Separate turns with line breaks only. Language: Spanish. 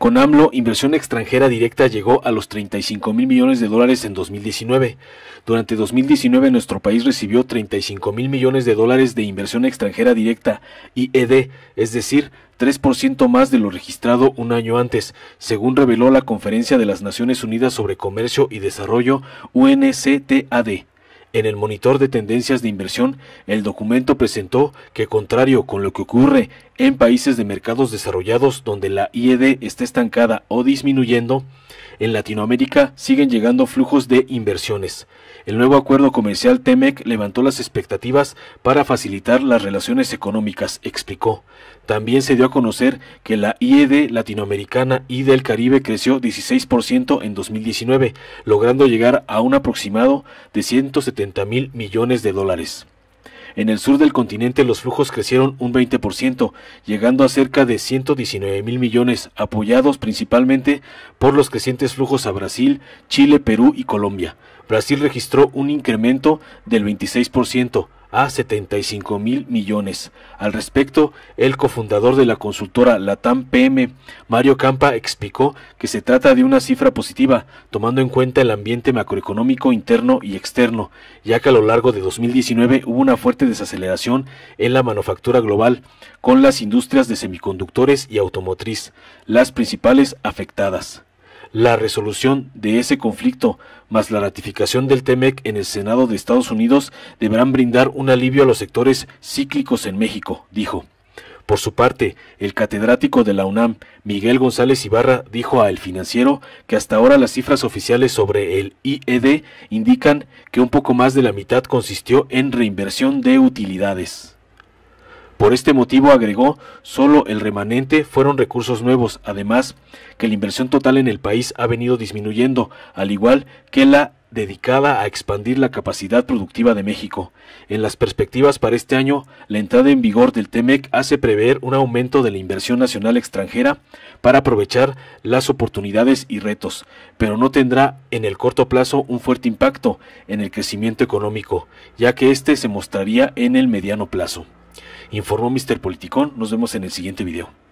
Con AMLO, inversión extranjera directa llegó a los 35 mil millones de dólares en 2019. Durante 2019 nuestro país recibió 35 mil millones de dólares de inversión extranjera directa, IED, es decir, 3% más de lo registrado un año antes, según reveló la Conferencia de las Naciones Unidas sobre Comercio y Desarrollo, UNCTAD. En el monitor de tendencias de inversión, el documento presentó que, contrario con lo que ocurre en países de mercados desarrollados donde la IED está estancada o disminuyendo, en Latinoamérica siguen llegando flujos de inversiones. El nuevo acuerdo comercial TEMEC levantó las expectativas para facilitar las relaciones económicas, explicó. También se dio a conocer que la IED latinoamericana y del Caribe creció 16% en 2019, logrando llegar a un aproximado de 170 mil millones de dólares. En el sur del continente los flujos crecieron un 20%, llegando a cerca de 119 mil millones, apoyados principalmente por los crecientes flujos a Brasil, Chile, Perú y Colombia. Brasil registró un incremento del 26%, a 75 mil millones. Al respecto, el cofundador de la consultora Latam PM, Mario Campa, explicó que se trata de una cifra positiva, tomando en cuenta el ambiente macroeconómico interno y externo, ya que a lo largo de 2019 hubo una fuerte desaceleración en la manufactura global, con las industrias de semiconductores y automotriz, las principales afectadas la resolución de ese conflicto, más la ratificación del TEMEC en el Senado de Estados Unidos, deberán brindar un alivio a los sectores cíclicos en México, dijo. Por su parte, el catedrático de la UNAM, Miguel González Ibarra, dijo a El Financiero que hasta ahora las cifras oficiales sobre el IED indican que un poco más de la mitad consistió en reinversión de utilidades. Por este motivo, agregó, solo el remanente fueron recursos nuevos, además que la inversión total en el país ha venido disminuyendo, al igual que la dedicada a expandir la capacidad productiva de México. En las perspectivas para este año, la entrada en vigor del TEMEC hace prever un aumento de la inversión nacional extranjera para aprovechar las oportunidades y retos, pero no tendrá en el corto plazo un fuerte impacto en el crecimiento económico, ya que este se mostraría en el mediano plazo. Informó Mr. Politicón. Nos vemos en el siguiente video.